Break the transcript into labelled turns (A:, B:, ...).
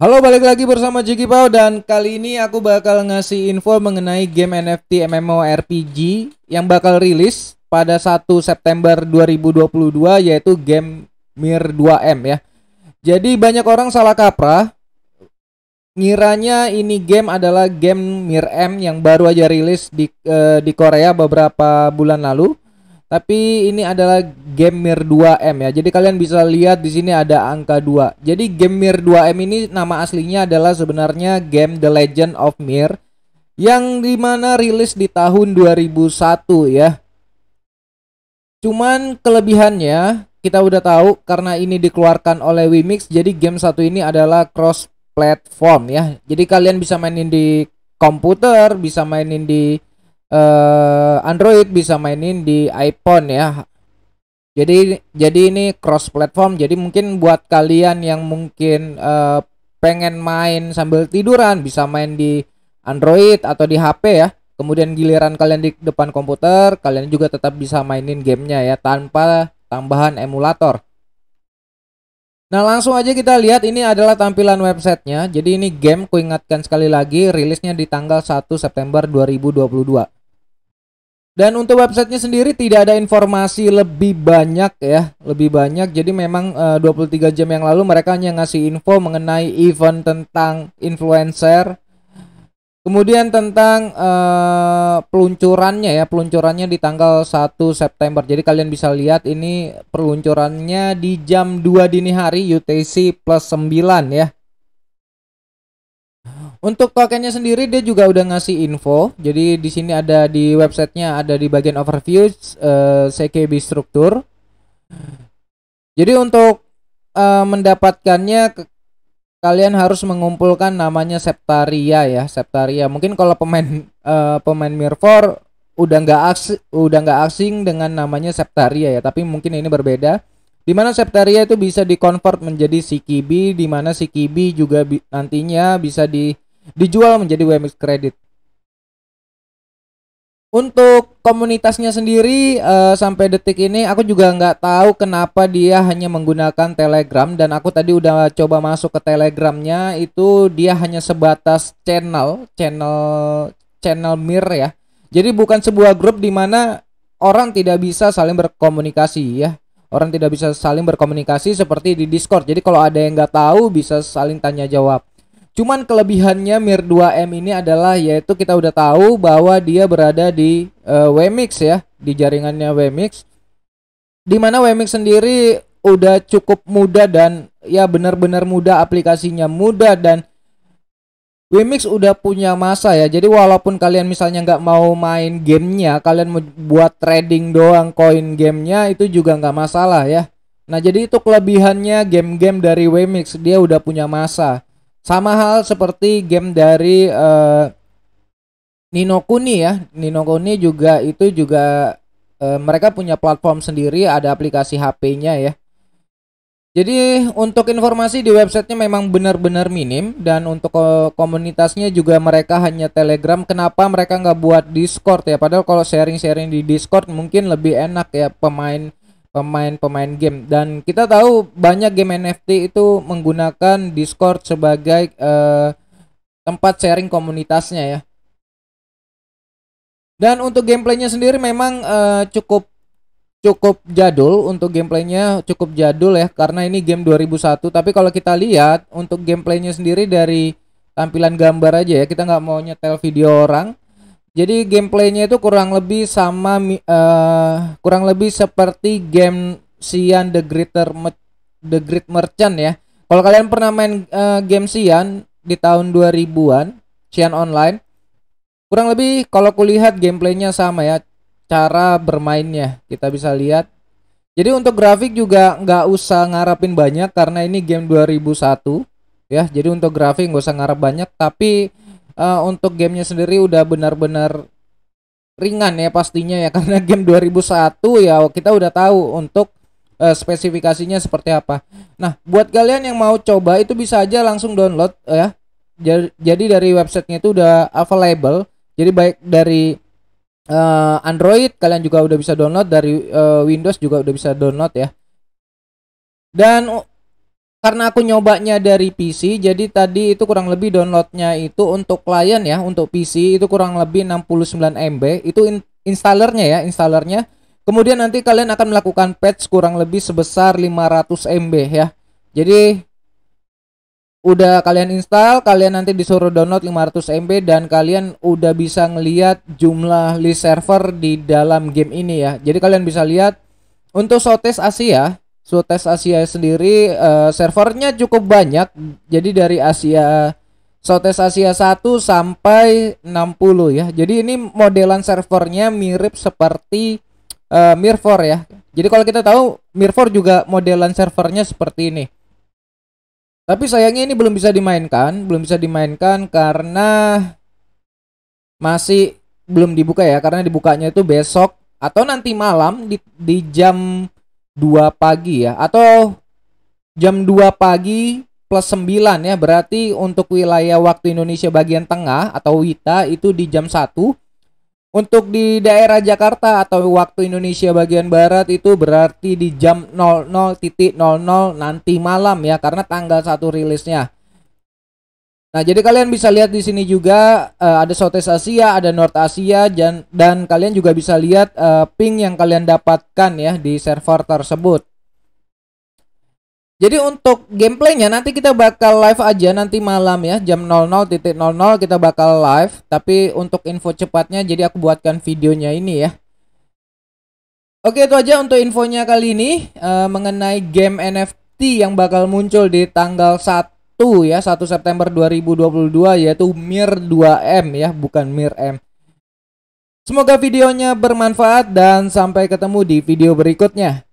A: Halo, balik lagi bersama Jiki Pau dan kali ini aku bakal ngasih info mengenai game NFT MMORPG yang bakal rilis pada 1 September 2022 yaitu game Mir 2M ya. Jadi banyak orang salah kaprah ngiranya ini game adalah game Mir M yang baru aja rilis di uh, di Korea beberapa bulan lalu. Tapi ini adalah game Mir 2M ya. Jadi kalian bisa lihat di sini ada angka 2. Jadi game Mir 2M ini nama aslinya adalah sebenarnya game The Legend of Mir yang dimana rilis di tahun 2001 ya. Cuman kelebihannya kita udah tahu karena ini dikeluarkan oleh Wimix jadi game satu ini adalah cross platform ya. Jadi kalian bisa mainin di komputer, bisa mainin di uh, Eh, Android bisa mainin di iPhone ya. Jadi jadi ini cross platform. Jadi mungkin buat kalian yang mungkin uh, pengen main sambil tiduran bisa main di Android atau di HP ya. Kemudian giliran kalian di depan komputer, kalian juga tetap bisa mainin gamenya ya tanpa tambahan emulator. Nah langsung aja kita lihat ini adalah tampilan websitenya Jadi ini game kuingatkan sekali lagi rilisnya di tanggal 1 September 2022 dan untuk websitenya sendiri tidak ada informasi lebih banyak ya, lebih banyak. Jadi memang eh, uh, 23 jam yang lalu mereka hanya ngasih info mengenai event tentang influencer. Kemudian tentang uh, peluncurannya ya, peluncurannya di tanggal 1 September. Jadi kalian bisa lihat ini peluncurannya di jam 2 dini hari UTC plus 9 ya. Untuk tokennya sendiri dia juga udah ngasih info. Jadi di sini ada di websitenya ada di bagian overview uh, eh, CKB struktur. Jadi untuk uh, mendapatkannya ke kalian harus mengumpulkan namanya Septaria ya, Septaria. Mungkin kalau pemain uh, pemain Mirror udah nggak aksi udah nggak asing dengan namanya Septaria ya, tapi mungkin ini berbeda di mana Septaria itu bisa di dikonvert menjadi Sikibi di mana Sikibi juga bi nantinya bisa di dijual menjadi WMX Credit. Untuk komunitasnya sendiri uh, sampai detik ini aku juga nggak tahu kenapa dia hanya menggunakan Telegram dan aku tadi udah coba masuk ke Telegramnya itu dia hanya sebatas channel channel channel mir ya. Jadi bukan sebuah grup di mana orang tidak bisa saling berkomunikasi ya. Orang tidak bisa saling berkomunikasi seperti di Discord. Jadi kalau ada yang nggak tahu bisa saling tanya jawab. Cuman kelebihannya Mir 2M ini adalah yaitu kita udah tahu bahwa dia berada di uh, eh, WMix ya, di jaringannya WMix. di mana WMix sendiri udah cukup mudah dan ya benar-benar mudah aplikasinya mudah dan wmix udah punya masa ya. Jadi walaupun kalian misalnya nggak mau main gamenya, kalian mau buat trading doang koin gamenya itu juga nggak masalah ya. Nah jadi itu kelebihannya game-game dari wmix dia udah punya masa. Sama hal seperti game dari uh, Nino Kuni ya. Nino Kuni juga itu juga uh, mereka punya platform sendiri, ada aplikasi HP-nya ya. Jadi untuk informasi di websitenya memang benar-benar minim dan untuk eh, komunitasnya juga mereka hanya Telegram. Kenapa mereka nggak buat Discord ya? Padahal kalau sharing-sharing di Discord mungkin lebih enak ya pemain pemain-pemain game dan kita tahu banyak game NFT itu menggunakan Discord sebagai uh, tempat sharing komunitasnya ya. Dan untuk gameplaynya sendiri memang uh, cukup cukup jadul untuk gameplaynya cukup jadul ya karena ini game 2001 tapi kalau kita lihat untuk gameplaynya sendiri dari tampilan gambar aja ya kita nggak mau nyetel video orang jadi gameplaynya itu kurang lebih sama uh, kurang lebih seperti game Sian The Greater Me The Great Merchant ya. Kalau kalian pernah main uh, game Sian di tahun 2000-an, Sian Online, kurang lebih kalau kulihat gameplaynya sama ya, cara bermainnya kita bisa lihat. Jadi untuk grafik juga nggak usah ngarapin banyak karena ini game 2001 ya. Jadi untuk grafik nggak usah ngarap banyak, tapi uh, untuk gamenya sendiri udah benar-benar ringan ya pastinya ya karena game 2001 ya kita udah tahu untuk eh, spesifikasinya seperti apa. Nah, buat kalian yang mau coba itu bisa aja langsung download ya. Jadi dari websitenya itu udah available. Jadi baik dari uh, Android kalian juga udah bisa download dari uh, Windows juga udah bisa download ya. Dan karena aku nyobanya dari PC jadi tadi itu kurang lebih downloadnya itu untuk klien ya untuk PC itu kurang lebih 69 MB itu in installernya ya installernya kemudian nanti kalian akan melakukan patch kurang lebih sebesar 500 MB ya jadi udah kalian install kalian nanti disuruh download 500 MB dan kalian udah bisa ngeliat jumlah list server di dalam game ini ya jadi kalian bisa lihat untuk sotest Asia Sultes Asia sendiri uh, servernya cukup banyak. Jadi dari Asia Sultes Asia 1 sampai 60 ya. Jadi ini modelan servernya mirip seperti uh, Mirror ya. Jadi kalau kita tahu Mirror juga modelan servernya seperti ini. Tapi sayangnya ini belum bisa dimainkan, belum bisa dimainkan karena masih belum dibuka ya karena dibukanya itu besok atau nanti malam di, di jam 2 pagi ya atau jam 2 pagi plus 9 ya berarti untuk wilayah waktu Indonesia bagian tengah atau WITA itu di jam 1 untuk di daerah Jakarta atau waktu Indonesia bagian barat itu berarti di jam 00.00 .00 nanti malam ya karena tanggal 1 rilisnya Nah, jadi kalian bisa lihat di sini juga uh, ada Southeast Asia, ada North Asia dan dan kalian juga bisa lihat uh, ping yang kalian dapatkan ya di server tersebut. Jadi untuk gameplaynya nanti kita bakal live aja nanti malam ya jam 00.00 kita bakal live tapi untuk info cepatnya jadi aku buatkan videonya ini ya. Oke itu aja untuk infonya kali ini uh, mengenai game NFT yang bakal muncul di tanggal 1 ya 1 September 2022 yaitu Mir 2M ya bukan Mir M. Semoga videonya bermanfaat dan sampai ketemu di video berikutnya.